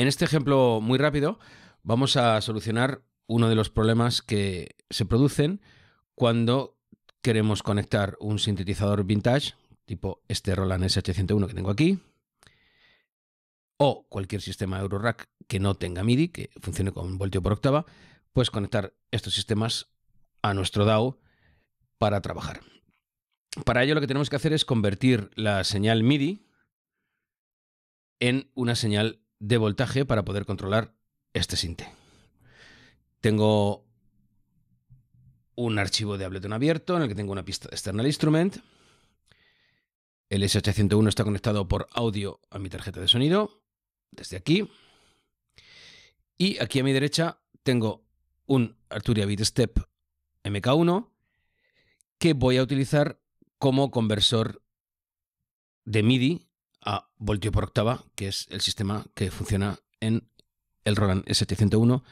En este ejemplo muy rápido vamos a solucionar uno de los problemas que se producen cuando queremos conectar un sintetizador vintage, tipo este Roland SH-101 que tengo aquí, o cualquier sistema Eurorack que no tenga MIDI, que funcione con voltio por octava, pues conectar estos sistemas a nuestro DAO para trabajar. Para ello lo que tenemos que hacer es convertir la señal MIDI en una señal de voltaje para poder controlar este sinte. Tengo un archivo de Ableton abierto en el que tengo una pista de external instrument. El SH-101 está conectado por audio a mi tarjeta de sonido desde aquí. Y aquí a mi derecha tengo un Arturia Beatstep MK1 que voy a utilizar como conversor de MIDI a voltio por octava, que es el sistema que funciona en el Roland S701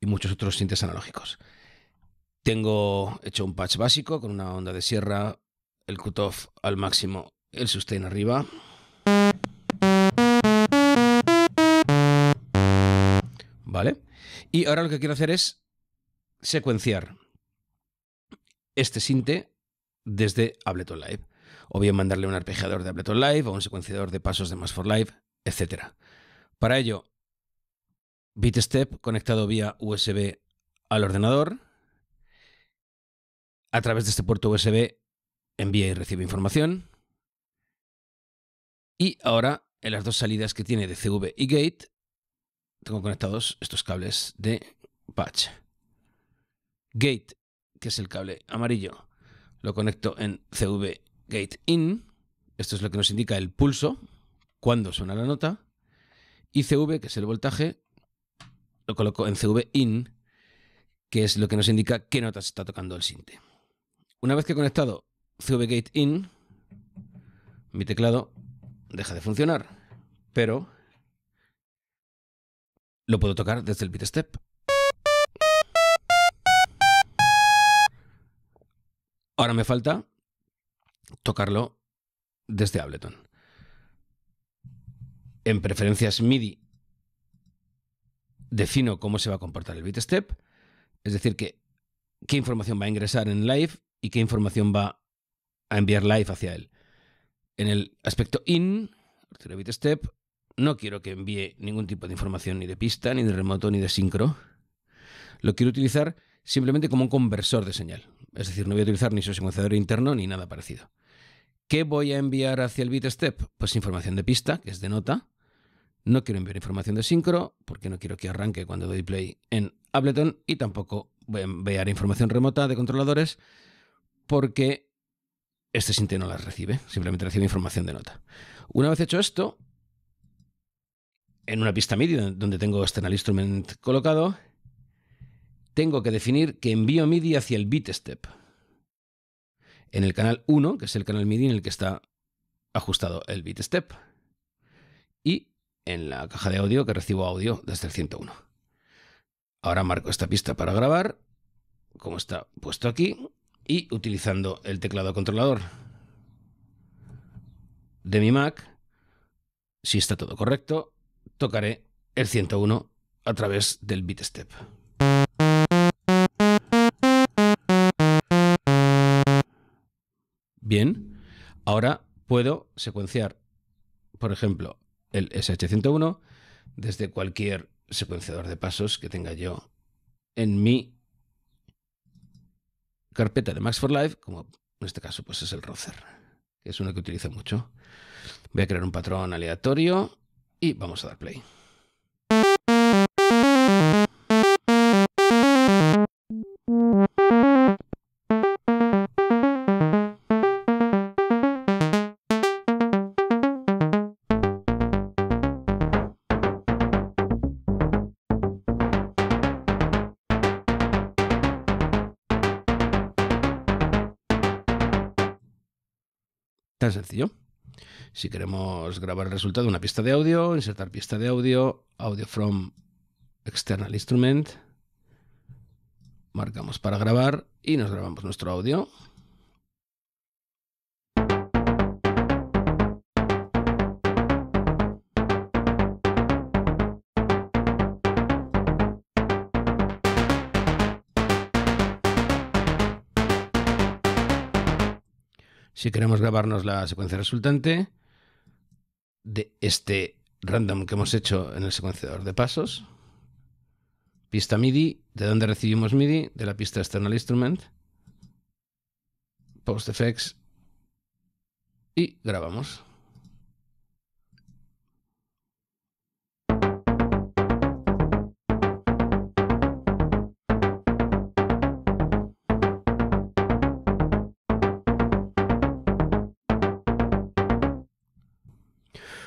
y muchos otros sintes analógicos. Tengo hecho un patch básico con una onda de sierra, el cutoff al máximo, el sustain arriba. ¿Vale? Y ahora lo que quiero hacer es secuenciar este sinte desde Ableton Live o bien mandarle un arpejador de Ableton Live o un secuenciador de pasos de Mass for Live, etc. Para ello, BitStep conectado vía USB al ordenador. A través de este puerto USB envía y recibe información. Y ahora, en las dos salidas que tiene de CV y Gate, tengo conectados estos cables de patch. Gate, que es el cable amarillo, lo conecto en CV gate in, esto es lo que nos indica el pulso, cuando suena la nota, y CV, que es el voltaje, lo coloco en CV in, que es lo que nos indica qué se está tocando el sinte. Una vez que he conectado CV gate in, mi teclado deja de funcionar, pero lo puedo tocar desde el step. Ahora me falta tocarlo desde Ableton. En preferencias MIDI defino cómo se va a comportar el bitstep, es decir, qué información va a ingresar en live y qué información va a enviar live hacia él. En el aspecto in, bitstep, no quiero que envíe ningún tipo de información ni de pista, ni de remoto, ni de sincro. Lo quiero utilizar simplemente como un conversor de señal. Es decir, no voy a utilizar ni su secuenciador interno ni nada parecido. ¿Qué voy a enviar hacia el bitstep? Pues información de pista, que es de nota. No quiero enviar información de sincro, porque no quiero que arranque cuando doy play en Ableton. Y tampoco voy a enviar información remota de controladores, porque este Sinte no las recibe, simplemente recibe información de nota. Una vez hecho esto, en una pista MIDI donde tengo External Instrument colocado, tengo que definir que envío MIDI hacia el bitstep. En el canal 1, que es el canal MIDI en el que está ajustado el bitstep, Y en la caja de audio que recibo audio desde el 101. Ahora marco esta pista para grabar, como está puesto aquí, y utilizando el teclado controlador de mi Mac, si está todo correcto, tocaré el 101 a través del bitstep. bien, ahora puedo secuenciar, por ejemplo, el SH101 desde cualquier secuenciador de pasos que tenga yo en mi carpeta de Max for Life, como en este caso pues es el Rozer, que es uno que utilizo mucho. Voy a crear un patrón aleatorio y vamos a dar play. sencillo. Si queremos grabar el resultado, de una pista de audio, insertar pista de audio, audio from external instrument, marcamos para grabar y nos grabamos nuestro audio. si queremos grabarnos la secuencia resultante de este random que hemos hecho en el secuenciador de pasos. Pista MIDI, de dónde recibimos MIDI, de la pista External Instrument, Post Effects y grabamos.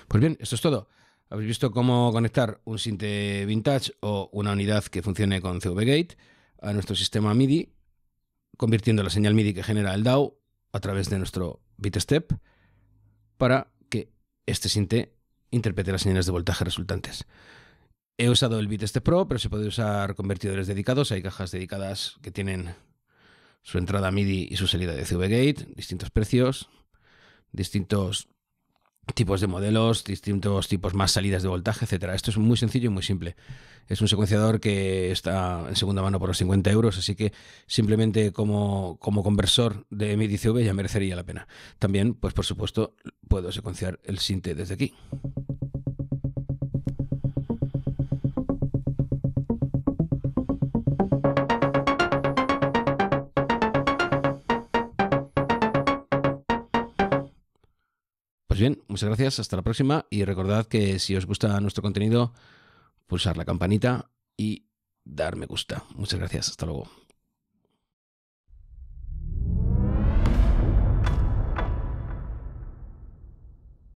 Pues bien, esto es todo. Habéis visto cómo conectar un Sinte Vintage o una unidad que funcione con CV-Gate a nuestro sistema MIDI, convirtiendo la señal MIDI que genera el DAO a través de nuestro BitStep para que este Sinte interprete las señales de voltaje resultantes. He usado el BitStep Pro, pero se puede usar convertidores dedicados. Hay cajas dedicadas que tienen su entrada MIDI y su salida de CV-Gate, distintos precios, distintos tipos de modelos, distintos tipos más salidas de voltaje, etcétera. Esto es muy sencillo y muy simple. Es un secuenciador que está en segunda mano por los 50 euros, así que simplemente como, como conversor de midi v ya merecería la pena. También, pues por supuesto, puedo secuenciar el sinte desde aquí. Pues bien, muchas gracias, hasta la próxima y recordad que si os gusta nuestro contenido, pulsar la campanita y dar me gusta. Muchas gracias, hasta luego.